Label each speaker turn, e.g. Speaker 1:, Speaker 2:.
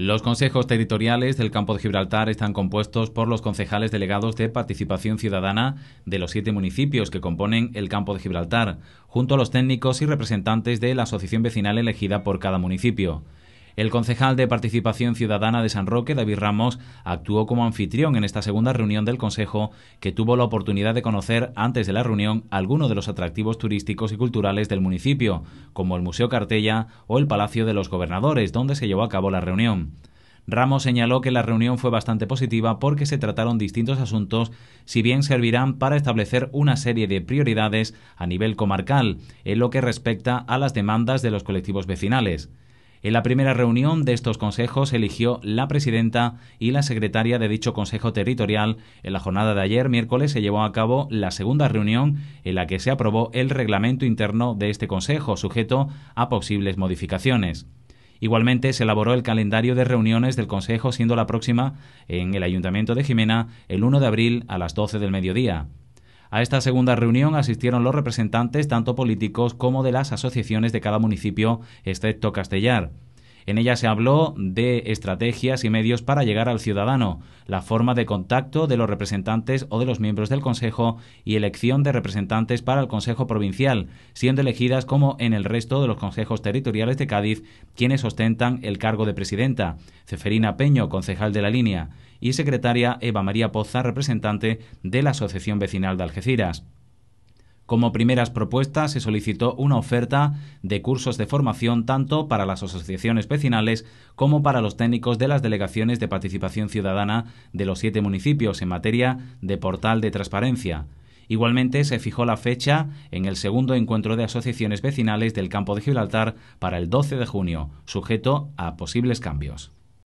Speaker 1: Los consejos territoriales del campo de Gibraltar están compuestos por los concejales delegados de participación ciudadana de los siete municipios que componen el campo de Gibraltar, junto a los técnicos y representantes de la asociación vecinal elegida por cada municipio. El concejal de Participación Ciudadana de San Roque, David Ramos, actuó como anfitrión en esta segunda reunión del Consejo, que tuvo la oportunidad de conocer antes de la reunión algunos de los atractivos turísticos y culturales del municipio, como el Museo Cartella o el Palacio de los Gobernadores, donde se llevó a cabo la reunión. Ramos señaló que la reunión fue bastante positiva porque se trataron distintos asuntos, si bien servirán para establecer una serie de prioridades a nivel comarcal en lo que respecta a las demandas de los colectivos vecinales. En la primera reunión de estos consejos eligió la presidenta y la secretaria de dicho Consejo Territorial. En la jornada de ayer, miércoles, se llevó a cabo la segunda reunión en la que se aprobó el reglamento interno de este Consejo, sujeto a posibles modificaciones. Igualmente, se elaboró el calendario de reuniones del Consejo, siendo la próxima en el Ayuntamiento de Jimena el 1 de abril a las 12 del mediodía. A esta segunda reunión asistieron los representantes tanto políticos como de las asociaciones de cada municipio, excepto Castellar. En ella se habló de estrategias y medios para llegar al ciudadano, la forma de contacto de los representantes o de los miembros del Consejo y elección de representantes para el Consejo Provincial, siendo elegidas como en el resto de los consejos territoriales de Cádiz quienes ostentan el cargo de presidenta, Ceferina Peño, concejal de la línea, y secretaria Eva María Poza, representante de la Asociación Vecinal de Algeciras. Como primeras propuestas se solicitó una oferta de cursos de formación tanto para las asociaciones vecinales como para los técnicos de las delegaciones de participación ciudadana de los siete municipios en materia de portal de transparencia. Igualmente se fijó la fecha en el segundo encuentro de asociaciones vecinales del campo de Gibraltar para el 12 de junio, sujeto a posibles cambios.